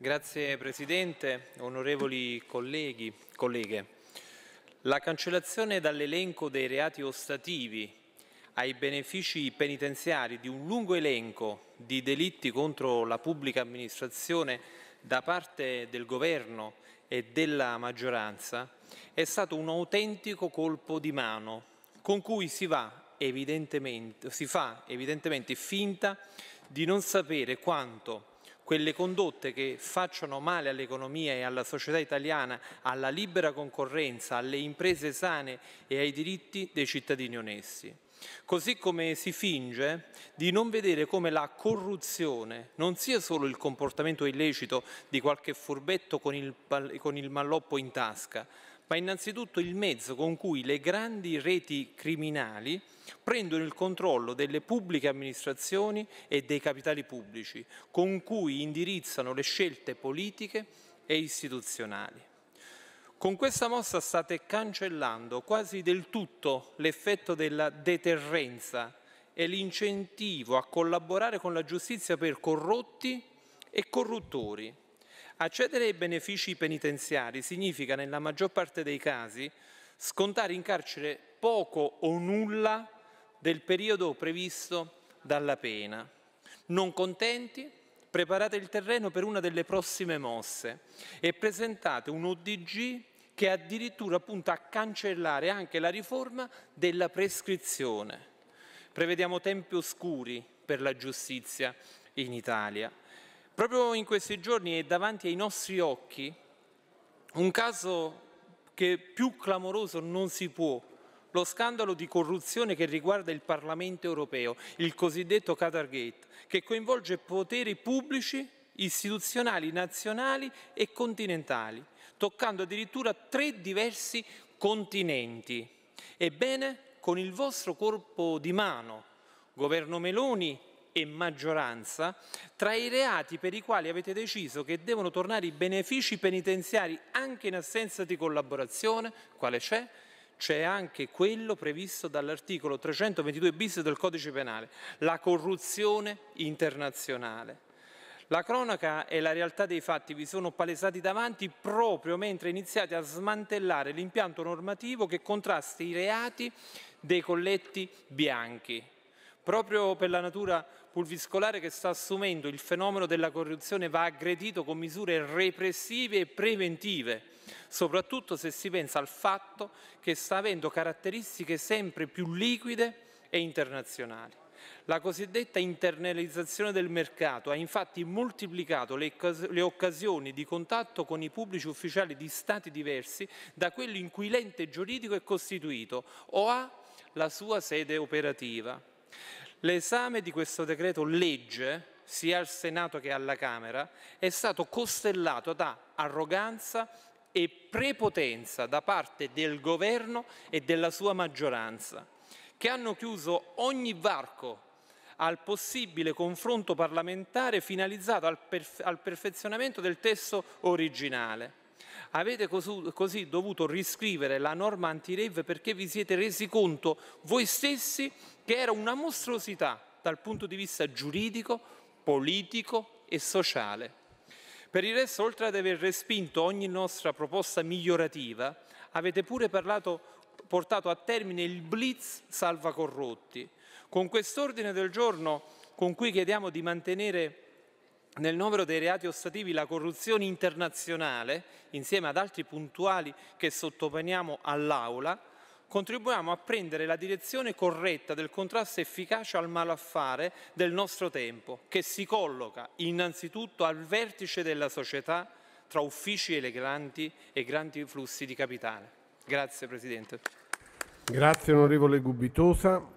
Grazie Presidente, onorevoli colleghi, colleghe. La cancellazione dall'elenco dei reati ostativi ai benefici penitenziari di un lungo elenco di delitti contro la pubblica amministrazione da parte del governo e della maggioranza è stato un autentico colpo di mano con cui si, si fa evidentemente finta di non sapere quanto quelle condotte che facciano male all'economia e alla società italiana, alla libera concorrenza, alle imprese sane e ai diritti dei cittadini onesti. Così come si finge di non vedere come la corruzione non sia solo il comportamento illecito di qualche furbetto con il, con il malloppo in tasca, ma innanzitutto il mezzo con cui le grandi reti criminali prendono il controllo delle pubbliche amministrazioni e dei capitali pubblici, con cui indirizzano le scelte politiche e istituzionali. Con questa mossa state cancellando quasi del tutto l'effetto della deterrenza e l'incentivo a collaborare con la giustizia per corrotti e corruttori Accedere ai benefici penitenziari significa, nella maggior parte dei casi, scontare in carcere poco o nulla del periodo previsto dalla pena. Non contenti, preparate il terreno per una delle prossime mosse e presentate un ODG che addirittura punta a cancellare anche la riforma della prescrizione. Prevediamo tempi oscuri per la giustizia in Italia. Proprio in questi giorni è davanti ai nostri occhi un caso che più clamoroso non si può, lo scandalo di corruzione che riguarda il Parlamento europeo, il cosiddetto Qatargate, che coinvolge poteri pubblici, istituzionali, nazionali e continentali, toccando addirittura tre diversi continenti. Ebbene, con il vostro corpo di mano, governo Meloni, e maggioranza, tra i reati per i quali avete deciso che devono tornare i benefici penitenziari anche in assenza di collaborazione, quale c'è? C'è anche quello previsto dall'articolo 322 bis del codice penale, la corruzione internazionale. La cronaca e la realtà dei fatti vi sono palesati davanti proprio mentre iniziate a smantellare l'impianto normativo che contrasta i reati dei colletti bianchi, proprio per la natura pulviscolare che sta assumendo il fenomeno della corruzione va aggredito con misure repressive e preventive, soprattutto se si pensa al fatto che sta avendo caratteristiche sempre più liquide e internazionali. La cosiddetta internalizzazione del mercato ha infatti moltiplicato le, occas le, occasioni di contatto con i pubblici ufficiali di stati diversi da quelli in cui l'ente giuridico è costituito o ha la sua sede operativa. L'esame di questo decreto legge, sia al Senato che alla Camera, è stato costellato da arroganza e prepotenza da parte del governo e della sua maggioranza, che hanno chiuso ogni varco al possibile confronto parlamentare finalizzato al, perf al perfezionamento del testo originale avete così, dovuto riscrivere la norma anti-rave perché vi siete resi conto voi stessi che era una mostruosità dal punto di vista giuridico, politico e sociale. Per il resto, oltre ad aver respinto ogni nostra proposta migliorativa, avete pure parlato, portato a termine il blitz salvacorrotti. Con quest'ordine del giorno con cui chiediamo di mantenere nel numero dei reati ostativi la corruzione internazionale, insieme ad altri puntuali che sottoponiamo all'Aula, contribuiamo a prendere la direzione corretta del contrasto efficace al malaffare del nostro tempo, che si colloca innanzitutto al vertice della società tra uffici eleganti e grandi flussi di capitale. Grazie Presidente. Grazie onorevole Gubitosa.